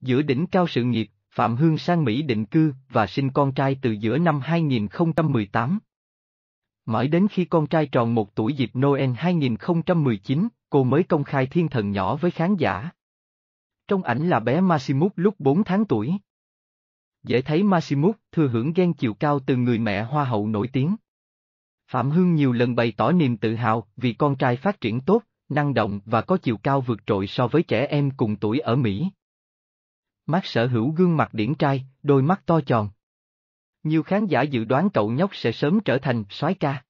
giữa đỉnh cao sự nghiệp, Phạm Hương sang Mỹ định cư và sinh con trai từ giữa năm 2018. Mãi đến khi con trai tròn một tuổi dịp Noel 2019, cô mới công khai thiên thần nhỏ với khán giả. Trong ảnh là bé Masimut lúc 4 tháng tuổi. Dễ thấy Masimut thừa hưởng ghen chiều cao từ người mẹ hoa hậu nổi tiếng. Phạm Hương nhiều lần bày tỏ niềm tự hào vì con trai phát triển tốt, năng động và có chiều cao vượt trội so với trẻ em cùng tuổi ở Mỹ. Mát sở hữu gương mặt điển trai, đôi mắt to tròn. Nhiều khán giả dự đoán cậu nhóc sẽ sớm trở thành soái ca.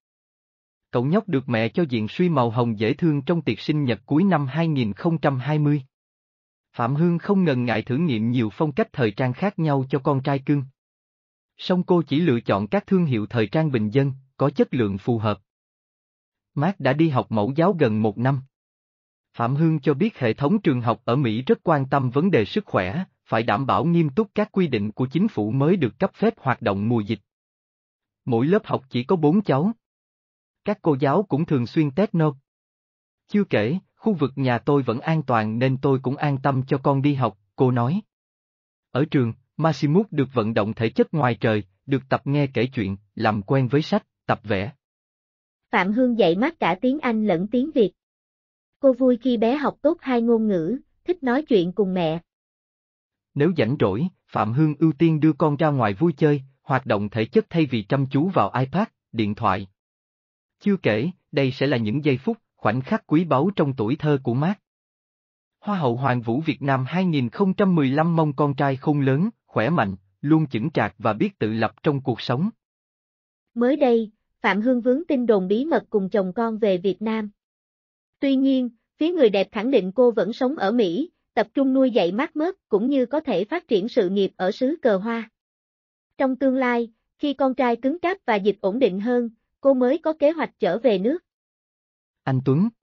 Cậu nhóc được mẹ cho diện suy màu hồng dễ thương trong tiệc sinh nhật cuối năm 2020. Phạm Hương không ngần ngại thử nghiệm nhiều phong cách thời trang khác nhau cho con trai cưng. Song cô chỉ lựa chọn các thương hiệu thời trang bình dân, có chất lượng phù hợp. Mát đã đi học mẫu giáo gần một năm. Phạm Hương cho biết hệ thống trường học ở Mỹ rất quan tâm vấn đề sức khỏe, phải đảm bảo nghiêm túc các quy định của chính phủ mới được cấp phép hoạt động mùa dịch. Mỗi lớp học chỉ có bốn cháu. Các cô giáo cũng thường xuyên test nộp. Chưa kể, khu vực nhà tôi vẫn an toàn nên tôi cũng an tâm cho con đi học, cô nói. Ở trường, Masimut được vận động thể chất ngoài trời, được tập nghe kể chuyện, làm quen với sách, tập vẽ. Phạm Hương dạy mát cả tiếng Anh lẫn tiếng Việt. Cô vui khi bé học tốt hai ngôn ngữ, thích nói chuyện cùng mẹ, nếu rảnh rỗi, Phạm Hương ưu tiên đưa con ra ngoài vui chơi, hoạt động thể chất thay vì chăm chú vào iPad, điện thoại. Chưa kể, đây sẽ là những giây phút, khoảnh khắc quý báu trong tuổi thơ của Mark. Hoa hậu Hoàng vũ Việt Nam 2015 mong con trai không lớn, khỏe mạnh, luôn chững chạc và biết tự lập trong cuộc sống. Mới đây, Phạm Hương vướng tin đồn bí mật cùng chồng con về Việt Nam. Tuy nhiên, phía người đẹp khẳng định cô vẫn sống ở Mỹ, tập trung nuôi dạy mát mớt cũng như có thể phát triển sự nghiệp ở xứ cờ hoa. Trong tương lai, khi con trai cứng cáp và dịch ổn định hơn, cô mới có kế hoạch trở về nước. Anh Tuấn,